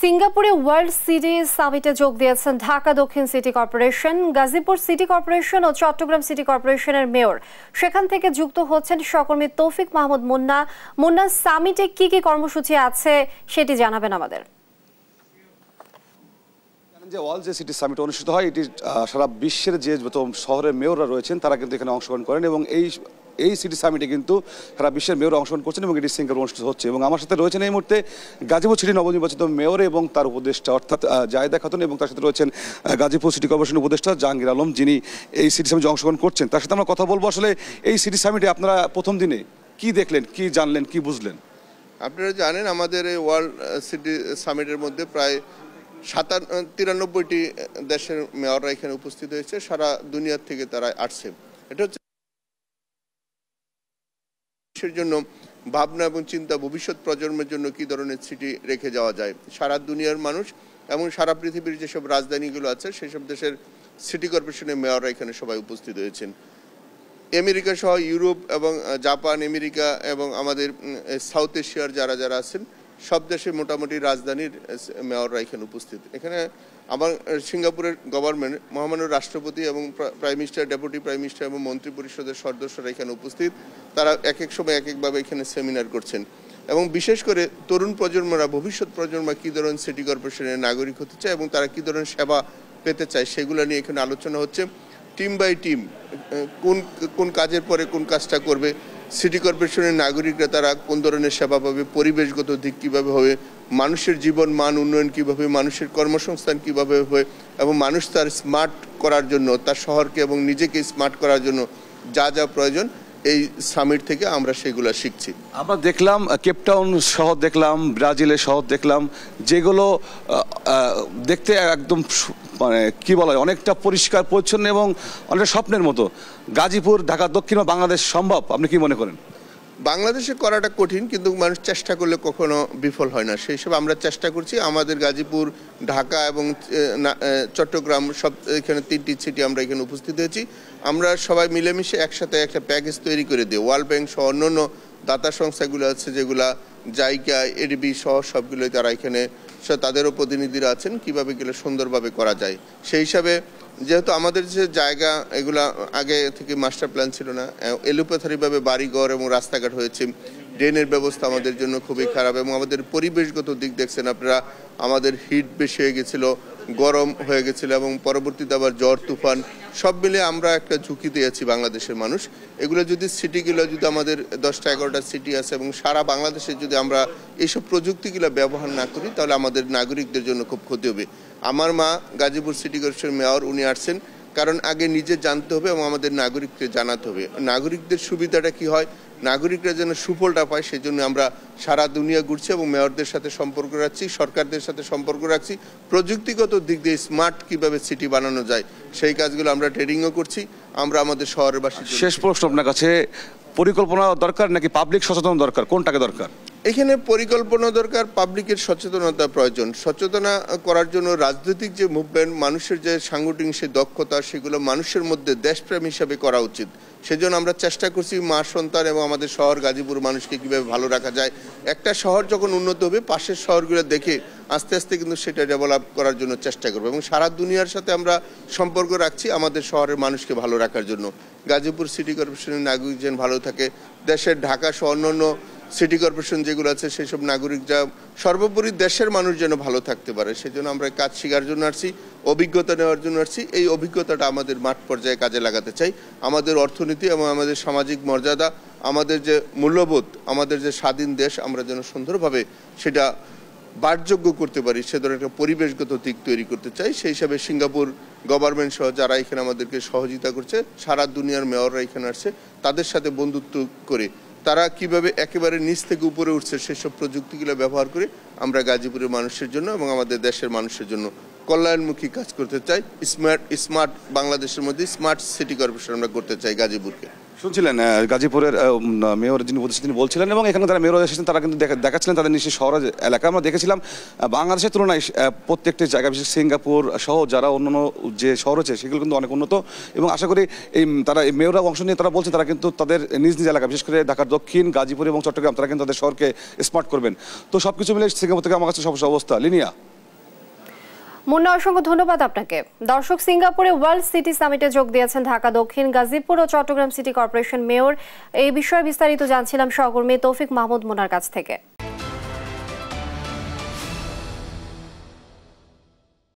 সিঙ্গাপুরে world city সামিটে যোগ দিয়েছেন ঢাকা দক্ষিণ city corporation Gazipur city corporation ও চট্টগ্রাম সিটি কর্পোরেশনের মেয়র সেখান থেকে যুক্ত হচ্ছেন সহকর্মী তৌফিক মাহমুদ মুন্না মুন্না সামিটে কি কি কর্মসূচি আছে সেটি জানাবেন আমাদের যে ওয়ার্ল্ড যে সিটি সামিট অনুষ্ঠিত হয় এটি সারা বিশ্বের যে শহরের মেয়ররা রয়েছেন তারা কিন্তু এখানে অংশগ্রহণ করেন এবং এই এই সিটি সামিটে কিন্তু সারা বিশ্বের মেয়র অংশগ্রহণ করছেন এবং এটি সিঙ্গাপুর অনুষ্ঠিত হচ্ছে এবং আমার সাথে রয়েছেন এই মুহূর্তে গাজীপুর সিটি নবনির্বাচিত মেয়র এবং তার উপদেষ্টা অর্থাৎ জায়দা খাতুন এবং তার সাথে রয়েছেন গাজীপুর সিটি কর্পোরেশনের উপদেষ্টা জাহাঙ্গীর আলম যিনি এই সিটি সামিটে অংশগ্রহণ করছেন তার সাথে আমরা কথা বলবো আসলে এই সিটি সামিটে আপনারা প্রথম দিনে কি দেখলেন কি জানলেন কি বুঝলেন আপনারা জানেন আমাদের এই ওয়ার্ল্ড সিটি সামিটের মধ্যে প্রায় সাতান তিরানব্বইটি দেশের মেয়ররা এখানে উপস্থিত হয়েছে সারা দুনিয়ার থেকে তারা আসছে এটা হচ্ছে বিশ্বের জন্য ভাবনা এবং চিন্তা ভবিষ্যৎ প্রজন্মের জন্য কি ধরনের স্মৃতি রেখে যাওয়া যায় সারা দুনিয়ার মানুষ এবং সারা পৃথিবীর যেসব রাজধানীগুলো আছে সেসব দেশের সিটি কর্পোরেশনের মেয়ররা এখানে সবাই উপস্থিত হয়েছেন আমেরিকা সহ ইউরোপ এবং জাপান আমেরিকা এবং আমাদের সাউথ এশিয়ার যারা যারা আছেন সব দেশে মোটামুটি রাজধানীর মেয়ররা এখানে উপস্থিত এখানে আমার সিঙ্গাপুরের গভর্নমেন্ট মহামান্য রাষ্ট্রপতি এবং prime minister deputy prime minister এবং মন্ত্রী পরিষদের সদস্যরা এখানে উপস্থিত তারা এক এক সময় এক একভাবে এখানে সেমিনার করছেন এবং বিশেষ করে তরুণ প্রজন্মরা ভবিষ্যৎ প্রজন্ম কী ধরনের সিটি কর্পোরেশনের নাগরিক হতে চায় এবং তারা কী ধরনের সেবা পেতে চায় সেগুলো নিয়ে এখানে আলোচনা হচ্ছে টিম বাই টিম কোন কোন কাজের পরে কোন কাজটা করবে সিটি কর্পোরেশনের নাগরিকরা তারা কোন ধরনের সেবা পাবে পরিবেশগত দিক কীভাবে হবে মানুষের জীবন মান উন্নয়ন কীভাবে মানুষের কর্মসংস্থান কীভাবে হবে এবং মানুষ তার স্মার্ট করার জন্য তার শহরকে এবং নিজেকে স্মার্ট করার জন্য যা যা প্রয়োজন এই সামিট থেকে আমরা সেগুলো শিখছি আমরা দেখলাম কেপটাউন শহর দেখলাম ব্রাজিলের শহর দেখলাম যেগুলো দেখতে একদম মানে কী বলা হয় অনেকটা পরিষ্কার পরিচ্ছন্ন এবং অনেকটা স্বপ্নের মতো গাজীপুর ঢাকা দক্ষিণ বাংলাদেশ সম্ভব আপনি কি মনে করেন বাংলাদেশে করাটা কঠিন কিন্তু মানুষ চেষ্টা করলে কখনো বিফল হয় না সেই সব আমরা চেষ্টা করছি আমাদের গাজীপুর ঢাকা এবং চট্টগ্রাম সব এখানে তিনটি সিটি আমরা এখানে উপস্থিত হয়েছি আমরা সবাই মিলেমিশে একসাথে একটা প্যাকেজ তৈরি করে দিই ওয়ার্ল্ড ব্যাংক সহ অন্যান্য দাতা সংস্থাগুলো আছে যেগুলা জাইকা এডিবি সহ সবগুলোই তারা এখানে তাদেরও প্রতিনিধিরা আছেন কিভাবে গেলে সুন্দরভাবে করা যায় সেই হিসাবে যেহেতু আমাদের যে জায়গা এগুলা আগে থেকে মাস্টার প্ল্যান ছিল না এলোপাথারিভাবে বাড়িঘর এবং রাস্তাঘাট হয়েছে ড্রেনের ব্যবস্থা আমাদের জন্য খুবই খারাপ এবং আমাদের পরিবেশগত দিক দেখছেন আপনারা আমাদের হিট বেশি হয়ে গেছিলো গরম হয়ে গেছিল এবং পরবর্তীতে আবার জ্বর তুফান সব মিলে আমরা একটা ঝুঁকিতে আছি বাংলাদেশের মানুষ এগুলো যদি সিটিগুলো যদি আমাদের দশটা এগারোটা সিটি আছে এবং সারা বাংলাদেশে যদি আমরা এইসব প্রযুক্তিগুলো ব্যবহার না করি তাহলে আমাদের নাগরিকদের জন্য খুব ক্ষতি হবে আমার মা গাজীপুর সিটি কর্পোরেশন মেয়র উনি আসছেন কারণ আগে নিজে জানতে হবে এবং আমাদের নাগরিককে জানাতে হবে নাগরিকদের সুবিধাটা কি হয় নাগরিকরা যেন সুফলটা পায় সেজন্য আমরা সারা দুনিয়া ঘুরছি এবং মেয়রদের সাথে সম্পর্ক রাখছি সরকারদের সাথে সম্পর্ক রাখছি প্রযুক্তিগত দিক দিয়ে স্মার্ট কিভাবে সিটি বানানো যায় সেই কাজগুলো আমরা ট্রেডিংও করছি আমরা আমাদের শহরের বাসী শেষ প্রশ্ন আপনার কাছে পরিকল্পনা দরকার নাকি পাবলিক সচেতন দরকার কোনটাকে দরকার এখানে পরিকল্পনা দরকার পাবলিকের সচেতনতা প্রয়োজন সচেতনা করার জন্য রাজনৈতিক যে মুভমেন্ট মানুষের যে সাংগঠনিক সে দক্ষতা সেগুলো মানুষের মধ্যে দেশপ্রেম হিসাবে করা উচিত সেজন্য আমরা চেষ্টা করছি মা সন্তান এবং আমাদের শহর গাজীপুর মানুষকে কীভাবে ভালো রাখা যায় একটা শহর যখন উন্নত হবে পাশের শহরগুলো দেখে আস্তে আস্তে কিন্তু সেটা ডেভেলপ করার জন্য চেষ্টা করবো এবং সারা দুনিয়ার সাথে আমরা সম্পর্ক রাখছি আমাদের শহরের মানুষকে ভালো রাখার জন্য গাজীপুর সিটি কর্পোরেশনের নাগরিক যেন ভালো থাকে দেশের ঢাকা সহ অন্যান্য সিটি কর্পোরেশন যেগুলো আছে সেসব নাগরিক যা সর্বোপরি দেশের মানুষ যেন ভালো থাকতে পারে সেজন্য আমরা কাজ শেখার জন্য আসছি অভিজ্ঞতা নেওয়ার জন্য আসছি এই অভিজ্ঞতাটা আমাদের মাঠ পর্যায়ে কাজে লাগাতে চাই আমাদের অর্থনীতি এবং আমাদের সামাজিক মর্যাদা আমাদের যে মূল্যবোধ আমাদের যে স্বাধীন দেশ আমরা যেন সুন্দরভাবে সেটা বারযোগ্য করতে পারি সে ধরনের একটা পরিবেশগত দিক তৈরি করতে চাই সেই হিসাবে সিঙ্গাপুর গভর্নমেন্ট সহ যারা এখানে আমাদেরকে সহযোগিতা করছে সারা দুনিয়ার মেয়ররা এখানে আসছে তাদের সাথে বন্ধুত্ব করে তারা কিভাবে একেবারে নিচ থেকে উপরে উঠছে সেসব প্রযুক্তিগুলো ব্যবহার করে আমরা গাজীপুরের মানুষের জন্য এবং আমাদের দেশের মানুষের জন্য কল্যাণমুখী কাজ করতে চাই স্মার্ট স্মার্ট বাংলাদেশের মধ্যে স্মার্ট সিটি কর্পোরেশন আমরা করতে চাই গাজীপুরকে শুনছিলেন গাজীপুরের মেয়র যিনি উপদেশ তিনি বলছিলেন এবং এখানে তারা মেয়র এসেছেন তারা কিন্তু দেখাচ্ছিলেন তাদের নিশ্চয়ই শহর এলাকা আমরা দেখেছিলাম বাংলাদেশের তুলনায় প্রত্যেকটি জায়গা বিশেষ সিঙ্গাপুর সহ যারা অন্য যে শহর আছে সেগুলো কিন্তু অনেক উন্নত এবং আশা করি এই তারা এই মেয়ররা অংশ নিয়ে তারা বলছেন তারা কিন্তু তাদের নিজ নিজ এলাকা বিশেষ করে ঢাকার দক্ষিণ গাজীপুর এবং চট্টগ্রাম তারা কিন্তু তাদের শহরকে স্মার্ট করবেন তো সব কিছু মিলে সিঙ্গাপুর থেকে আমার কাছে সব অবস্থা লিনিয়া মুন্না অসংখ্য ধন্যবাদ আপনাকে দর্শক সিঙ্গাপুরে ওয়ার্ল্ড সিটি সামিটে যোগ দিয়েছেন ঢাকা দক্ষিণ গাজীপুর ও চট্টগ্রাম সিটি কর্পোরেশন মেয়র এই বিষয়ে বিস্তারিত জানছিলাম সহকর্মী তৌফিক মাহমুদ মুনার কাছ থেকে